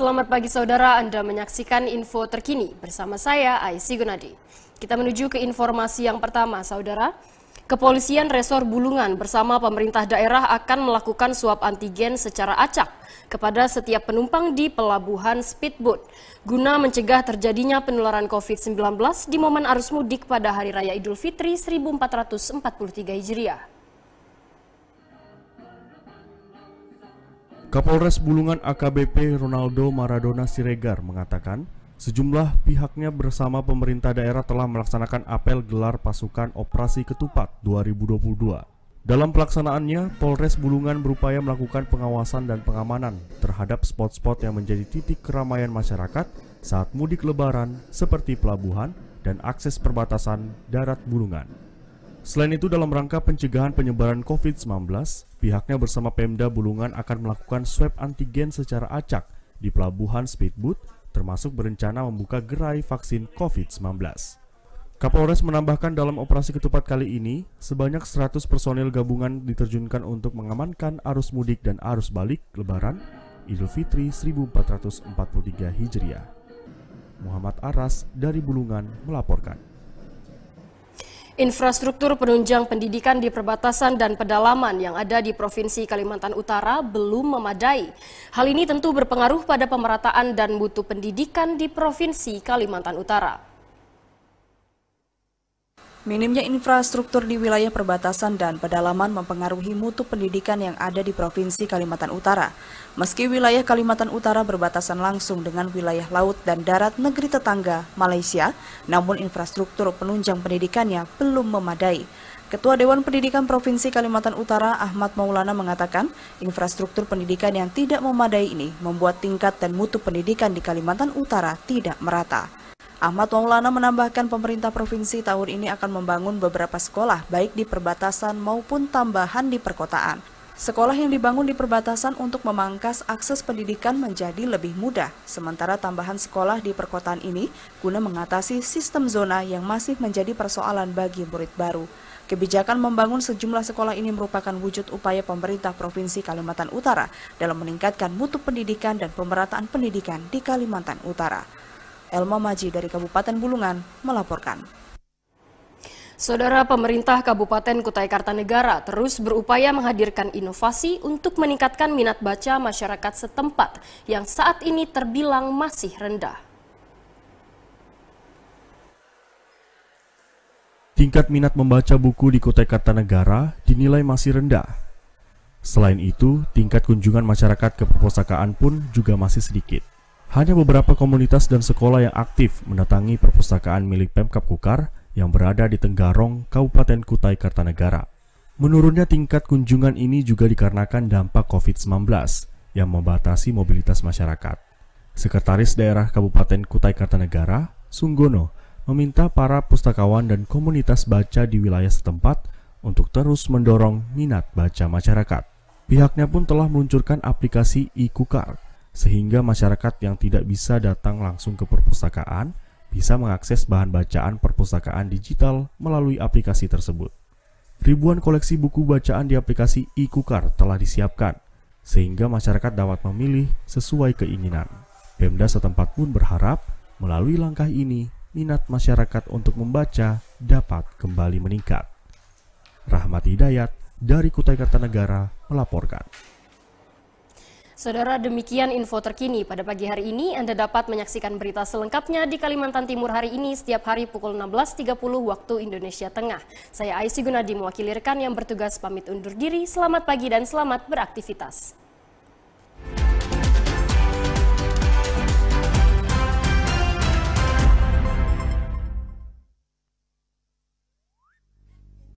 Selamat pagi saudara, Anda menyaksikan info terkini bersama saya Aisy Gunadi. Kita menuju ke informasi yang pertama saudara. Kepolisian Resor Bulungan bersama pemerintah daerah akan melakukan swab antigen secara acak kepada setiap penumpang di pelabuhan speedboat guna mencegah terjadinya penularan COVID-19 di momen arus mudik pada Hari Raya Idul Fitri 1443 Hijriah. Kapolres Bulungan AKBP Ronaldo Maradona Siregar mengatakan, sejumlah pihaknya bersama pemerintah daerah telah melaksanakan apel gelar pasukan Operasi Ketupat 2022. Dalam pelaksanaannya, Polres Bulungan berupaya melakukan pengawasan dan pengamanan terhadap spot-spot yang menjadi titik keramaian masyarakat saat mudik lebaran seperti pelabuhan dan akses perbatasan darat Bulungan. Selain itu, dalam rangka pencegahan penyebaran COVID-19, Pihaknya bersama Pemda Bulungan akan melakukan swab antigen secara acak di pelabuhan Speedboat, termasuk berencana membuka gerai vaksin COVID-19. Kapolres menambahkan dalam operasi ketupat kali ini, sebanyak 100 personil gabungan diterjunkan untuk mengamankan arus mudik dan arus balik lebaran Idul Fitri 1443 Hijriah. Muhammad Aras dari Bulungan melaporkan. Infrastruktur penunjang pendidikan di perbatasan dan pedalaman yang ada di Provinsi Kalimantan Utara belum memadai. Hal ini tentu berpengaruh pada pemerataan dan mutu pendidikan di Provinsi Kalimantan Utara. Minimnya infrastruktur di wilayah perbatasan dan pedalaman mempengaruhi mutu pendidikan yang ada di Provinsi Kalimantan Utara. Meski wilayah Kalimantan Utara berbatasan langsung dengan wilayah laut dan darat negeri tetangga, Malaysia, namun infrastruktur penunjang pendidikannya belum memadai. Ketua Dewan Pendidikan Provinsi Kalimantan Utara Ahmad Maulana mengatakan, infrastruktur pendidikan yang tidak memadai ini membuat tingkat dan mutu pendidikan di Kalimantan Utara tidak merata. Ahmad Maulana menambahkan pemerintah provinsi tahun ini akan membangun beberapa sekolah baik di perbatasan maupun tambahan di perkotaan. Sekolah yang dibangun di perbatasan untuk memangkas akses pendidikan menjadi lebih mudah, sementara tambahan sekolah di perkotaan ini guna mengatasi sistem zona yang masih menjadi persoalan bagi murid baru. Kebijakan membangun sejumlah sekolah ini merupakan wujud upaya pemerintah Provinsi Kalimantan Utara dalam meningkatkan mutu pendidikan dan pemerataan pendidikan di Kalimantan Utara. Elma Maji dari Kabupaten Bulungan melaporkan. Saudara pemerintah Kabupaten Kutai Kartanegara terus berupaya menghadirkan inovasi untuk meningkatkan minat baca masyarakat setempat yang saat ini terbilang masih rendah. Tingkat minat membaca buku di Kutai Kartanegara dinilai masih rendah. Selain itu, tingkat kunjungan masyarakat ke perpustakaan pun juga masih sedikit. Hanya beberapa komunitas dan sekolah yang aktif mendatangi perpustakaan milik Pemkap Kukar yang berada di Tenggarong, Kabupaten Kutai Kartanegara. Menurunnya tingkat kunjungan ini juga dikarenakan dampak COVID-19 yang membatasi mobilitas masyarakat. Sekretaris Daerah Kabupaten Kutai Kartanegara, Sunggono, meminta para pustakawan dan komunitas baca di wilayah setempat untuk terus mendorong minat baca masyarakat. Pihaknya pun telah meluncurkan aplikasi e sehingga masyarakat yang tidak bisa datang langsung ke perpustakaan bisa mengakses bahan bacaan perpustakaan digital melalui aplikasi tersebut. Ribuan koleksi buku bacaan di aplikasi iKuKar telah disiapkan, sehingga masyarakat dapat memilih sesuai keinginan. Pemda setempat pun berharap melalui langkah ini, minat masyarakat untuk membaca dapat kembali meningkat. Rahmat Hidayat dari Kutai Kartanegara melaporkan. Saudara demikian info terkini pada pagi hari ini. Anda dapat menyaksikan berita selengkapnya di Kalimantan Timur hari ini setiap hari pukul 16.30 waktu Indonesia Tengah. Saya Aisy Gunadi mewakili rekan yang bertugas pamit undur diri. Selamat pagi dan selamat beraktivitas.